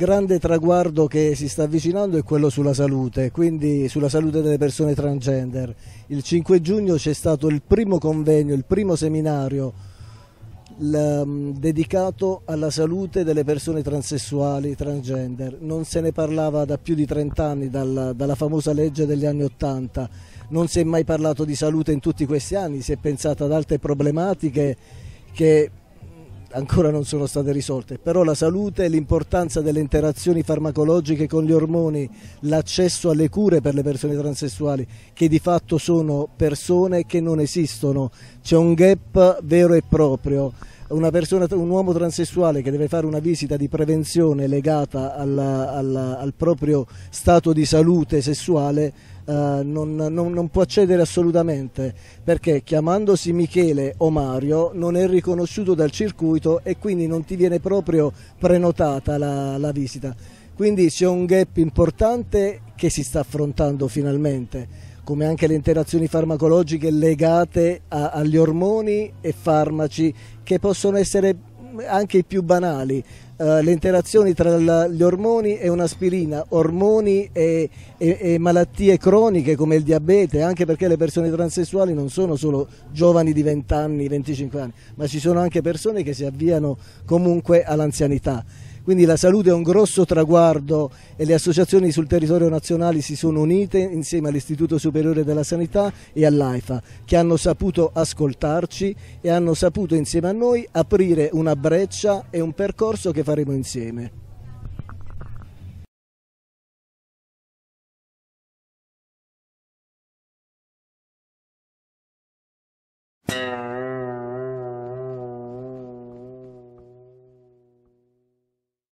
grande traguardo che si sta avvicinando è quello sulla salute, quindi sulla salute delle persone transgender. Il 5 giugno c'è stato il primo convegno, il primo seminario mm, dedicato alla salute delle persone transessuali, transgender. Non se ne parlava da più di 30 anni dalla, dalla famosa legge degli anni 80, non si è mai parlato di salute in tutti questi anni, si è pensato ad altre problematiche che ancora non sono state risolte, però la salute, l'importanza delle interazioni farmacologiche con gli ormoni, l'accesso alle cure per le persone transessuali, che di fatto sono persone che non esistono, c'è un gap vero e proprio persona, un uomo transessuale che deve fare una visita di prevenzione legata alla, alla, al proprio stato di salute sessuale Uh, non, non, non, può accedere assolutamente perché chiamandosi Michele o Mario non è riconosciuto dal circuito e quindi non ti viene proprio prenotata la, la visita. Quindi c'è un gap importante che si sta affrontando finalmente come anche le interazioni farmacologiche legate a, agli ormoni e farmaci che possono essere anche i più banali. Uh, le interazioni tra la, gli ormoni e un'aspirina, ormoni e, e, e, malattie croniche come il diabete, anche perché le persone transessuali non sono solo giovani di 20 anni, 25 anni, ma ci sono anche persone che si avviano comunque all'anzianità. Quindi la salute è un grosso traguardo e le associazioni sul territorio nazionale si sono unite insieme all'Istituto Superiore della Sanità e all'AIFA che hanno saputo ascoltarci e hanno saputo insieme a noi aprire una breccia e un percorso che faremo insieme.